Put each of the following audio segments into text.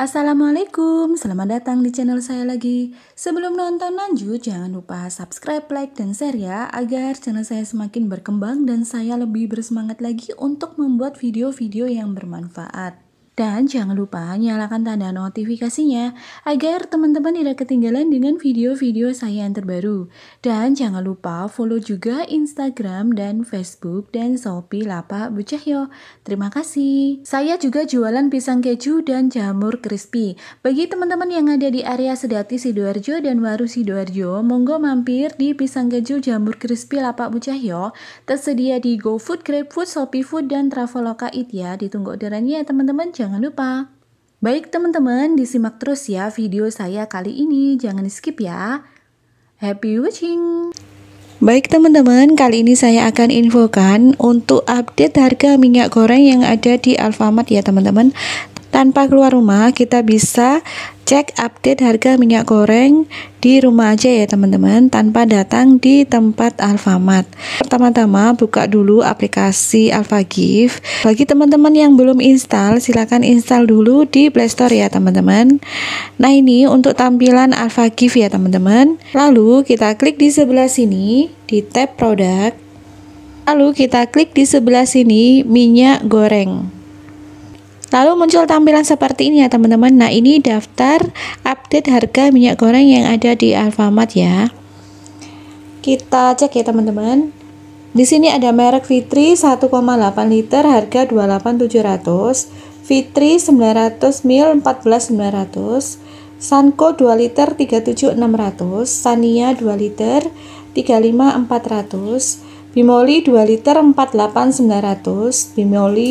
Assalamualaikum, selamat datang di channel saya lagi. Sebelum nonton lanjut, jangan lupa subscribe, like, dan share ya, agar channel saya semakin berkembang dan saya lebih bersemangat lagi untuk membuat video-video yang bermanfaat. Dan jangan lupa nyalakan tanda notifikasinya agar teman-teman tidak ketinggalan dengan video-video saya yang terbaru. Dan jangan lupa follow juga Instagram dan Facebook dan Shopee Lapak Bucahyo. Terima kasih. Saya juga jualan pisang keju dan jamur crispy. Bagi teman-teman yang ada di area Sedati Sidoarjo dan Waru Sidoarjo, monggo mampir di pisang keju jamur crispy Lapak Bucahyo. Tersedia di GoFood, GrabFood, ShopeeFood, dan Traveloka Itia. Ditunggu orderannya ya teman-teman. Jangan jangan lupa. Baik teman-teman, disimak terus ya video saya kali ini, jangan skip ya. Happy watching! Baik teman-teman, kali ini saya akan infokan untuk update harga minyak goreng yang ada di Alfamart ya teman-teman. Tanpa keluar rumah, kita bisa cek update harga minyak goreng di rumah aja ya teman-teman tanpa datang di tempat Alfamart. Pertama-tama buka dulu aplikasi Alfagift. Bagi teman-teman yang belum install silahkan install dulu di Playstore ya teman-teman. Nah ini untuk tampilan Alfagift ya teman-teman. Lalu kita klik di sebelah sini di tab produk. Lalu kita klik di sebelah sini minyak goreng. Lalu muncul tampilan seperti ini ya teman-teman. Nah ini daftar update harga minyak goreng yang ada di Alfamart ya. Kita cek ya teman-teman. Di sini ada merek Fitri 1,8 liter harga 28.700, Fitri 900 ml 14.900, Sanko 2 liter 37.600, Sania 2 liter 35400, Bimoli 2 liter 48900, Bimoli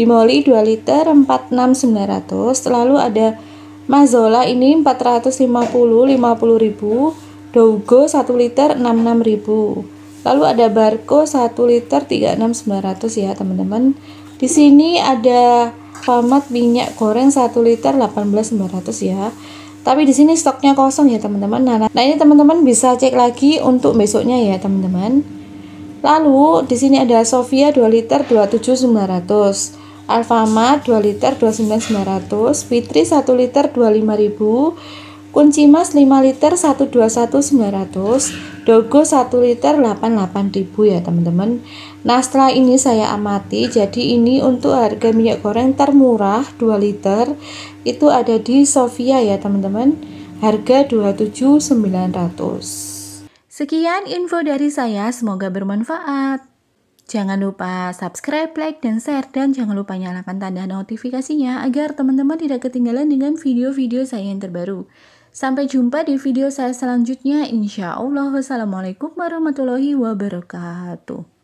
Bimoli 2 liter 46900 lalu ada Mazola ini 450 50000 Dougo 1 liter 66000 lalu ada Barco 1 liter 36900 ya teman-teman di sini ada Famat minyak goreng 1 liter 18900 ya tapi di sini stoknya kosong ya teman-teman nah, nah ini teman-teman bisa cek lagi untuk besoknya ya teman-teman lalu di sini ada Sofia 2 liter 27900 Alfama 2 liter 29900, Fitri 1 liter 25000, Kunci Mas 5 liter 121900, Dogo 1 liter 88000 ya teman-teman. Nah, setelah ini saya amati, jadi ini untuk harga minyak goreng termurah 2 liter itu ada di Sofia ya teman-teman. Harga 27900. Sekian info dari saya, semoga bermanfaat. Jangan lupa subscribe, like, dan share, dan jangan lupa nyalakan tanda notifikasinya agar teman-teman tidak ketinggalan dengan video-video saya yang terbaru. Sampai jumpa di video saya selanjutnya, insya Allah. Wassalamualaikum warahmatullahi wabarakatuh.